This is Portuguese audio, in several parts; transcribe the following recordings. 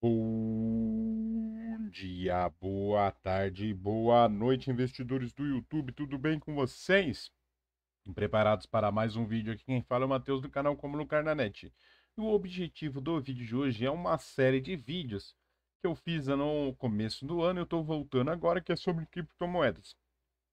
Bom dia, boa tarde, boa noite, investidores do YouTube, tudo bem com vocês? Preparados para mais um vídeo aqui, quem fala é o Matheus do canal Como Lucar na Net. o objetivo do vídeo de hoje é uma série de vídeos que eu fiz no começo do ano e eu estou voltando agora, que é sobre criptomoedas.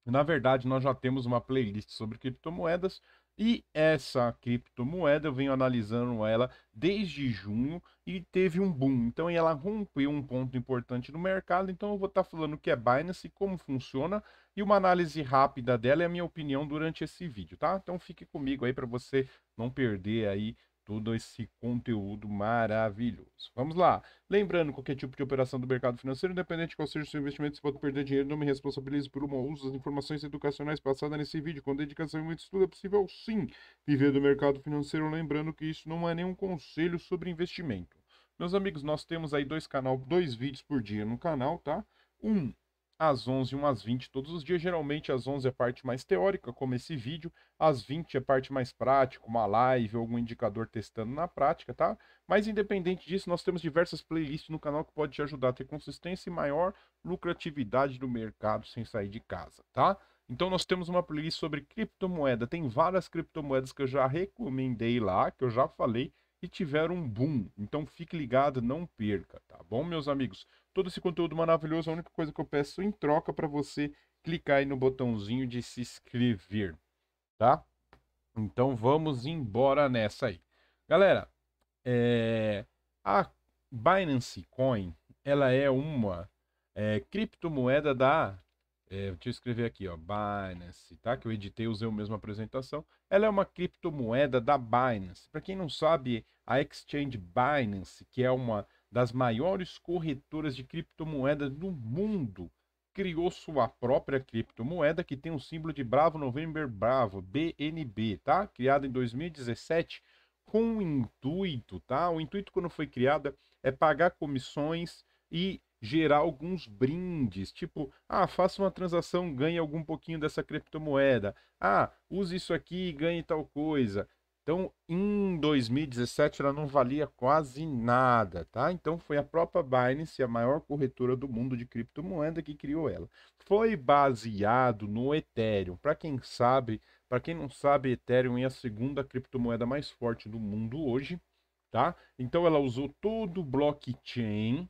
Na verdade, nós já temos uma playlist sobre criptomoedas, e essa criptomoeda, eu venho analisando ela desde junho e teve um boom. Então ela rompeu um ponto importante no mercado. Então eu vou estar tá falando o que é Binance, como funciona e uma análise rápida dela e a minha opinião durante esse vídeo, tá? Então fique comigo aí para você não perder aí todo esse conteúdo maravilhoso. Vamos lá. Lembrando, qualquer tipo de operação do mercado financeiro, independente de qual seja o seu investimento, você pode perder dinheiro, não me responsabilize por uma uso das informações educacionais passadas nesse vídeo. Com dedicação e muito estudo é possível, sim, viver do mercado financeiro. Lembrando que isso não é nenhum conselho sobre investimento. Meus amigos, nós temos aí dois canal, dois vídeos por dia no canal, tá? Um às 11 e às 20 todos os dias. Geralmente às 11 é a parte mais teórica, como esse vídeo, às 20 é a parte mais prática, uma live, algum indicador testando na prática, tá? Mas independente disso, nós temos diversas playlists no canal que pode te ajudar a ter consistência e maior lucratividade do mercado sem sair de casa, tá? Então nós temos uma playlist sobre criptomoeda, tem várias criptomoedas que eu já recomendei lá, que eu já falei, e tiver um boom. Então fique ligado, não perca, tá bom, meus amigos? Todo esse conteúdo maravilhoso, a única coisa que eu peço em troca para você clicar aí no botãozinho de se inscrever, tá? Então vamos embora nessa aí. Galera, é... a Binance Coin, ela é uma é, criptomoeda da é, deixa eu escrever aqui, ó, Binance, tá? Que eu editei, usei a mesma apresentação. Ela é uma criptomoeda da Binance. Para quem não sabe, a exchange Binance, que é uma das maiores corretoras de criptomoedas do mundo, criou sua própria criptomoeda que tem o símbolo de Bravo November Bravo, BNB, tá? Criada em 2017 com um intuito, tá? O intuito quando foi criada é pagar comissões e gerar alguns brindes, tipo, ah, faça uma transação, ganhe algum pouquinho dessa criptomoeda. Ah, use isso aqui e ganhe tal coisa. Então, em 2017 ela não valia quase nada, tá? Então foi a própria Binance, a maior corretora do mundo de criptomoeda que criou ela. Foi baseado no Ethereum. Para quem sabe, para quem não sabe, Ethereum é a segunda criptomoeda mais forte do mundo hoje, tá? Então ela usou todo o blockchain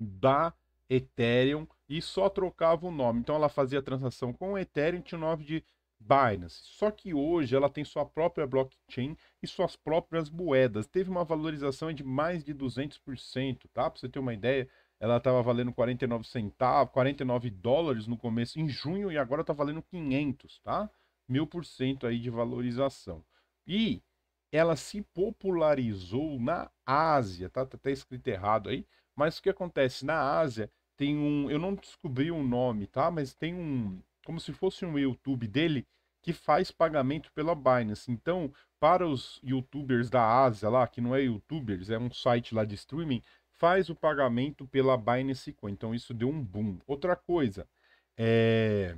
da Ethereum e só trocava o nome. Então ela fazia transação com o Ethereum, tinha o nome de Binance. Só que hoje ela tem sua própria blockchain e suas próprias moedas. Teve uma valorização de mais de 200%, tá? Para você ter uma ideia, ela estava valendo 49 centavos, 49 dólares no começo em junho e agora está valendo 500, tá? Mil por cento aí de valorização. E ela se popularizou na Ásia, tá? Tá até escrito errado aí mas o que acontece na Ásia tem um, eu não descobri o um nome, tá? Mas tem um, como se fosse um YouTube dele que faz pagamento pela Binance. Então, para os YouTubers da Ásia lá, que não é YouTubers, é um site lá de streaming, faz o pagamento pela Binance Coin. Então, isso deu um boom. Outra coisa, é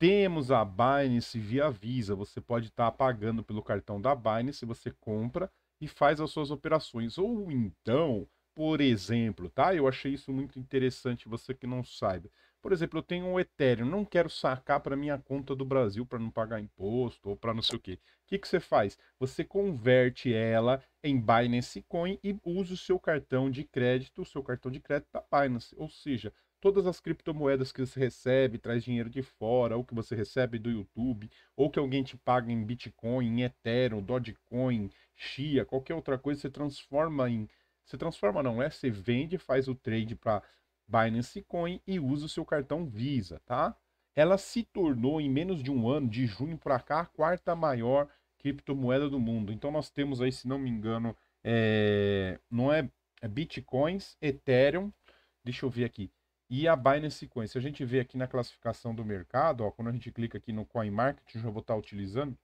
temos a Binance via Visa. Você pode estar tá pagando pelo cartão da Binance, você compra e faz as suas operações. Ou então por exemplo, tá? Eu achei isso muito interessante, você que não saiba. Por exemplo, eu tenho um Ethereum, não quero sacar para minha conta do Brasil para não pagar imposto ou para não sei o quê. O que, que você faz? Você converte ela em Binance Coin e usa o seu cartão de crédito, o seu cartão de crédito da Binance. Ou seja, todas as criptomoedas que você recebe, traz dinheiro de fora, ou que você recebe do YouTube, ou que alguém te paga em Bitcoin, em Ethereum, Dogecoin, Chia, qualquer outra coisa, você transforma em se transforma, não, é? Você vende, faz o trade para Binance Coin e usa o seu cartão Visa, tá? Ela se tornou em menos de um ano, de junho para cá, a quarta maior criptomoeda do mundo. Então nós temos aí, se não me engano, é... não é, é Bitcoins, Ethereum, deixa eu ver aqui, e a Binance Coin. Se a gente vê aqui na classificação do mercado, ó, quando a gente clica aqui no Coin Market, eu já vou estar tá utilizando,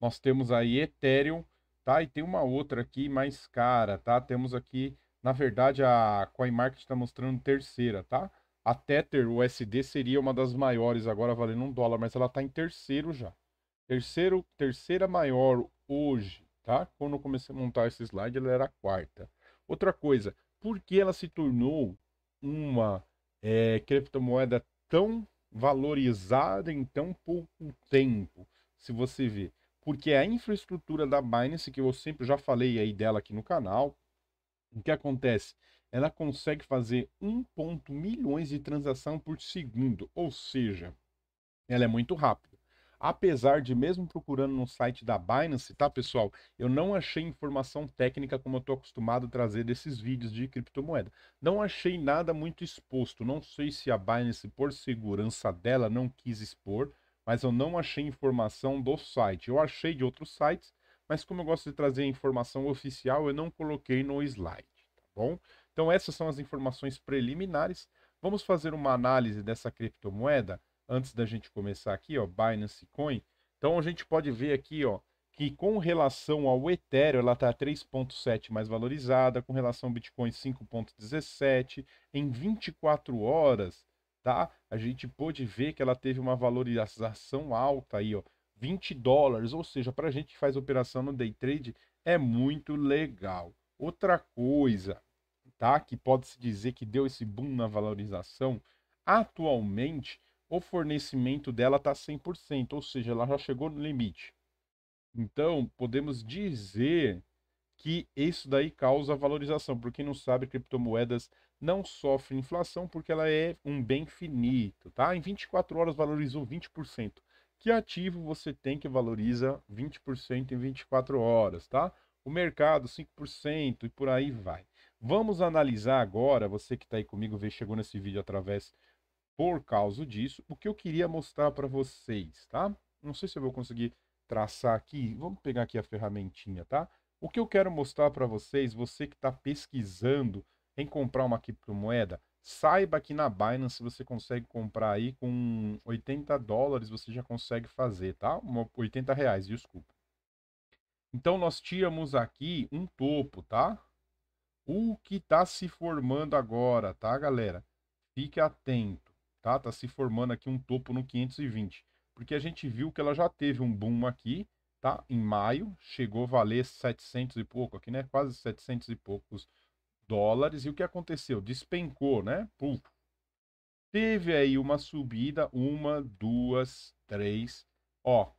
nós temos aí Ethereum tá? E tem uma outra aqui mais cara, tá? Temos aqui, na verdade, a CoinMarket está mostrando terceira, tá? A Tether USD seria uma das maiores agora, valendo um dólar, mas ela está em terceiro já. Terceiro, terceira maior hoje, tá? Quando eu comecei a montar esse slide, ela era a quarta. Outra coisa, por que ela se tornou uma é, criptomoeda tão valorizada em tão pouco tempo? Se você ver, porque a infraestrutura da Binance, que eu sempre já falei aí dela aqui no canal, o que acontece? Ela consegue fazer 1 ponto milhões de transação por segundo, ou seja, ela é muito rápida. Apesar de mesmo procurando no site da Binance, tá pessoal, eu não achei informação técnica como eu estou acostumado a trazer desses vídeos de criptomoeda. Não achei nada muito exposto, não sei se a Binance por segurança dela não quis expor, mas eu não achei informação do site. Eu achei de outros sites, mas como eu gosto de trazer a informação oficial, eu não coloquei no slide, tá bom? Então essas são as informações preliminares. Vamos fazer uma análise dessa criptomoeda antes da gente começar aqui, ó, Binance Coin. Então a gente pode ver aqui, ó, que com relação ao Ethereum, ela está 3.7 mais valorizada, com relação ao Bitcoin 5.17, em 24 horas tá? A gente pôde ver que ela teve uma valorização alta aí, ó, 20 dólares, ou seja, para a gente que faz operação no day trade é muito legal. Outra coisa, tá? Que pode se dizer que deu esse boom na valorização, atualmente o fornecimento dela tá 100%, ou seja, ela já chegou no limite. Então, podemos dizer que isso daí causa valorização. para quem não sabe, criptomoedas não sofre inflação porque ela é um bem finito, tá? Em 24 horas valorizou 20%. Que ativo você tem que valoriza 20% em 24 horas, tá? O mercado 5% e por aí vai. Vamos analisar agora, você que está aí comigo, vê, chegou nesse vídeo através por causa disso, o que eu queria mostrar para vocês, tá? Não sei se eu vou conseguir traçar aqui, vamos pegar aqui a ferramentinha, tá? O que eu quero mostrar para vocês, você que está pesquisando em comprar uma criptomoeda? Saiba que na Binance você consegue comprar aí com 80 dólares, você já consegue fazer, tá? 80 reais, desculpa. Então nós tínhamos aqui um topo, tá? O que está se formando agora, tá, galera? Fique atento, tá? Tá se formando aqui um topo no 520, porque a gente viu que ela já teve um boom aqui, tá? Em maio, chegou a valer 700 e pouco aqui, né? Quase 700 e poucos dólares. E o que aconteceu? Despencou, né? Pum. Teve aí uma subida, uma, duas, três, ó,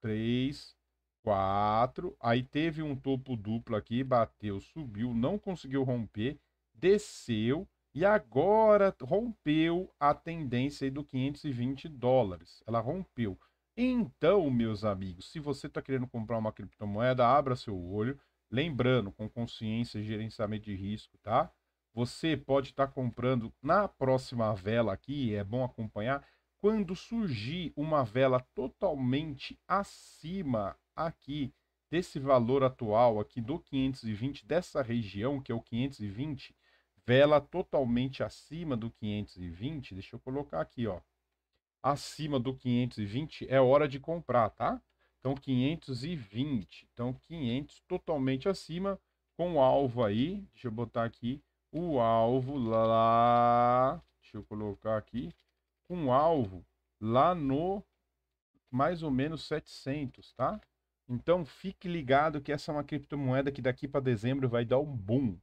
três, quatro. Aí teve um topo duplo aqui, bateu, subiu, não conseguiu romper, desceu e agora rompeu a tendência do 520 dólares. Ela rompeu. Então, meus amigos, se você está querendo comprar uma criptomoeda, abra seu olho Lembrando, com consciência e gerenciamento de risco, tá? Você pode estar tá comprando na próxima vela aqui, é bom acompanhar, quando surgir uma vela totalmente acima aqui desse valor atual aqui do 520 dessa região, que é o 520, vela totalmente acima do 520, deixa eu colocar aqui, ó. Acima do 520 é hora de comprar, tá? Então 520. Então 500 totalmente acima com o alvo aí. Deixa eu botar aqui o alvo lá. Deixa eu colocar aqui com o alvo lá no mais ou menos 700, tá? Então fique ligado que essa é uma criptomoeda que daqui para dezembro vai dar um boom,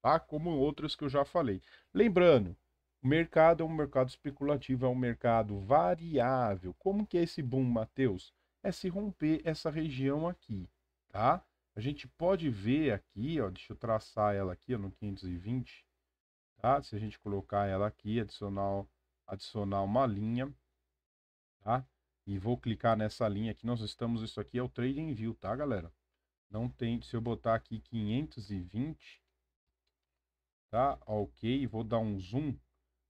tá? Como outras que eu já falei. Lembrando, o mercado é um mercado especulativo, é um mercado variável. Como que é esse boom, Matheus? é se romper essa região aqui, tá? A gente pode ver aqui, ó, deixa eu traçar ela aqui ó, no 520, tá? Se a gente colocar ela aqui, adicionar, adicionar uma linha, tá? E vou clicar nessa linha aqui, nós estamos, isso aqui é o Trading View, tá, galera? Não tem, se eu botar aqui 520, tá? Ok, vou dar um zoom.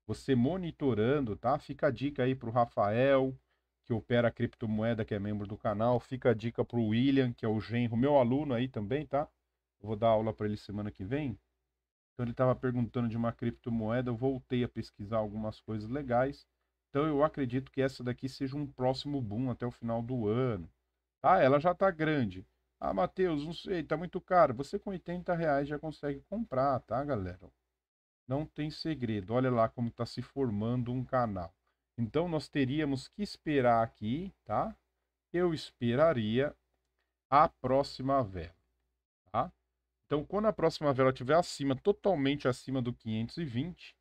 Você monitorando, tá? Fica a dica aí para o Rafael, que opera a criptomoeda, que é membro do canal. Fica a dica para o William, que é o genro, meu aluno aí também, tá? Eu vou dar aula para ele semana que vem. Então ele estava perguntando de uma criptomoeda, eu voltei a pesquisar algumas coisas legais. Então eu acredito que essa daqui seja um próximo boom até o final do ano. Ah, ela já está grande. Ah, Matheus, não sei, está muito caro. Você com 80 reais já consegue comprar, tá, galera? Não tem segredo. Olha lá como está se formando um canal. Então, nós teríamos que esperar aqui, tá? Eu esperaria a próxima vela, tá? Então, quando a próxima vela estiver acima, totalmente acima do 520,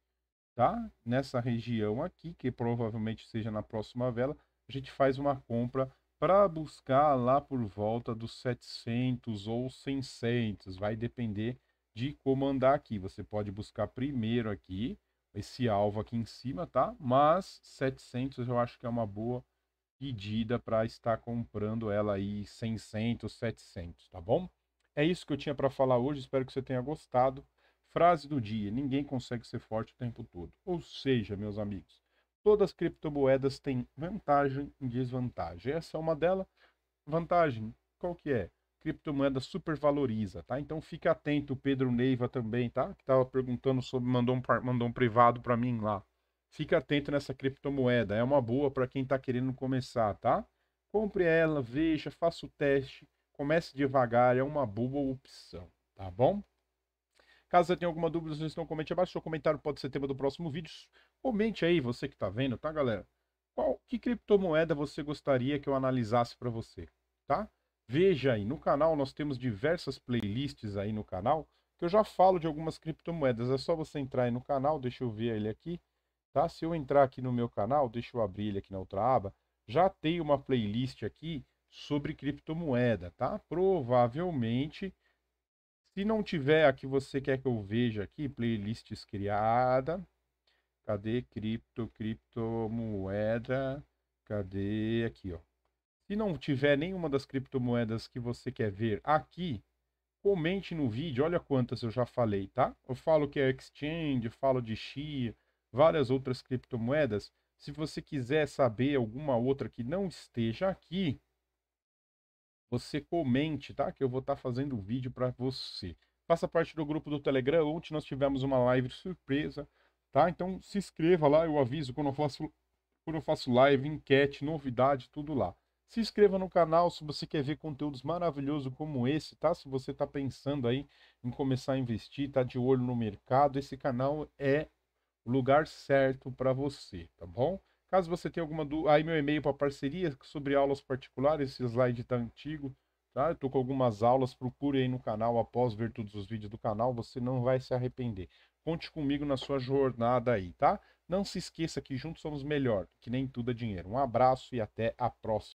tá? Nessa região aqui, que provavelmente seja na próxima vela, a gente faz uma compra para buscar lá por volta dos 700 ou 600, vai depender de como andar aqui. Você pode buscar primeiro aqui, esse alvo aqui em cima, tá? Mas 700 eu acho que é uma boa pedida para estar comprando ela aí 600, 700, tá bom? É isso que eu tinha para falar hoje, espero que você tenha gostado. Frase do dia: ninguém consegue ser forte o tempo todo. Ou seja, meus amigos, todas as criptomoedas têm vantagem e desvantagem. Essa é uma delas. Vantagem, qual que é? criptomoeda supervaloriza, tá? Então fica atento, o Pedro Neiva também, tá? Que tava perguntando sobre, mandou um, mandou um privado para mim lá. Fica atento nessa criptomoeda, é uma boa para quem está querendo começar, tá? Compre ela, veja, faça o teste, comece devagar, é uma boa opção, tá bom? Caso você tenha alguma dúvida, sugestão, comente abaixo. Seu comentário pode ser tema do próximo vídeo. Comente aí, você que está vendo, tá, galera? Qual que criptomoeda você gostaria que eu analisasse para você, tá? Veja aí, no canal nós temos diversas playlists aí no canal, que eu já falo de algumas criptomoedas. É só você entrar aí no canal, deixa eu ver ele aqui, tá? Se eu entrar aqui no meu canal, deixa eu abrir ele aqui na outra aba, já tem uma playlist aqui sobre criptomoeda, tá? Provavelmente, se não tiver aqui, você quer que eu veja aqui, playlists criada, cadê cripto, criptomoeda, cadê aqui, ó. Se não tiver nenhuma das criptomoedas que você quer ver aqui, comente no vídeo, olha quantas eu já falei, tá? Eu falo que é exchange, falo de XI, várias outras criptomoedas. Se você quiser saber alguma outra que não esteja aqui, você comente, tá? Que eu vou estar tá fazendo o vídeo para você. Faça parte do grupo do Telegram. Ontem nós tivemos uma live surpresa, tá? Então se inscreva lá, eu aviso quando eu faço, quando eu faço live, enquete, novidade, tudo lá. Se inscreva no canal se você quer ver conteúdos maravilhosos como esse, tá? Se você está pensando aí em começar a investir, está de olho no mercado, esse canal é o lugar certo para você, tá bom? Caso você tenha alguma dúvida, do... aí meu e-mail para parceria sobre aulas particulares, esse slide está antigo, tá? Eu tô com algumas aulas, procure aí no canal após ver todos os vídeos do canal, você não vai se arrepender. Conte comigo na sua jornada aí, tá? Não se esqueça que juntos somos melhor, que nem tudo é dinheiro. Um abraço e até a próxima.